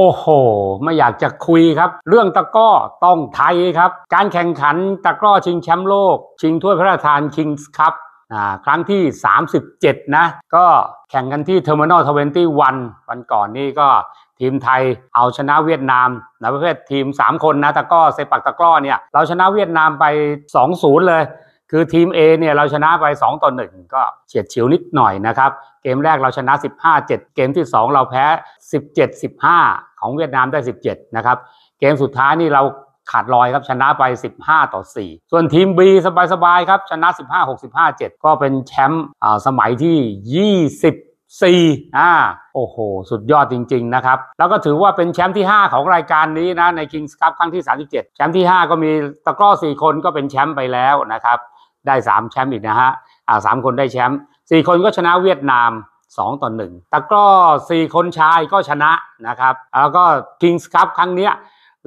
โอ้โห ไม่อยากจะคุยครับ เรื่องตะก้อต้องไทยครับ การแข่งขันตะก้อชิงแชมป์โลก ชิงถ้วยพระราชทานคิงส์ครับครั้งที่ 37 นะ ก็แข่งกันที่เทอร์มินอลทเวนตี้วันวันก่อนนี่ก็ทีมไทยเอาชนะเวียดนามในประเภททีม 3 คนนะตะก้อเซปักตะก้อเนี่ยเราชนะเวียดนามไป 2-0เลยคือทีม A เนี่ยเราชนะไป 2ต่อ1ก็เฉียดฉิวนิดหน่อยนะครับ เกมแรกเราชนะ 15-7 เกมที่ 2 เราแพ้ 17-15 ของเวียดนามได้ 17นะครับเกมสุดท้ายนี่เราขาดลอยครับ ชนะไป 15 ต่อ 4 ส่วนทีม B สบายๆครับชนะ 15 65 7 ก็เป็นแชมป์สมัยที่2่อ่าโอ้โห สุดยอดจริงๆนะครับ แล้วก็ถือว่าเป็นแชมป์ที่ 5 ของรายการนี้นะใน Kings Cup ครั้งที่ 37 แชมป์ที่ 5 ก็มีตะกร้อ4คนก็เป็นแชมป์ไปแล้วนะครับได้สามแชมป์อีกนะฮะ อ่าสามคนได้แชมป์สี่คนก็ชนะเวียดนามสองต่อหนึ่งตะกร้อสี่คนชายก็ชนะนะครับ แล้วก็คิงส์คัพครั้งเนี้ย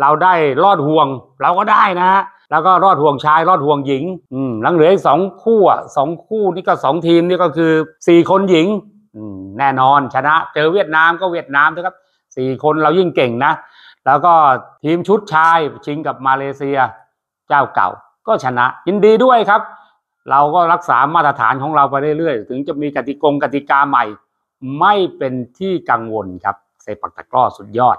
เราได้รอดห่วงเราก็ได้นะฮะ แล้วก็รอดห่วงชาย รอดห่วงหญิง อืม หลังเหลืออีกสองคู่อ่ะสองคู่นี่ก็สองทีมนี่ก็คือสี่คนหญิง อืมแน่นอนชนะ เจอเวียดนามก็เวียดนามนะครับสี่คนเรายิ่งเก่งนะ แล้วก็ทีมชุดชายชิงกับมาเลเซียเจ้าเก่า ก็ชนะยินดีด้วยครับเราก็รักษามาตรฐานของเราไปเรื่อยๆถึงจะมีกติกงกติกาใหม่ ไม่เป็นที่กังวลครับเซปักตะกร้อสุดยอด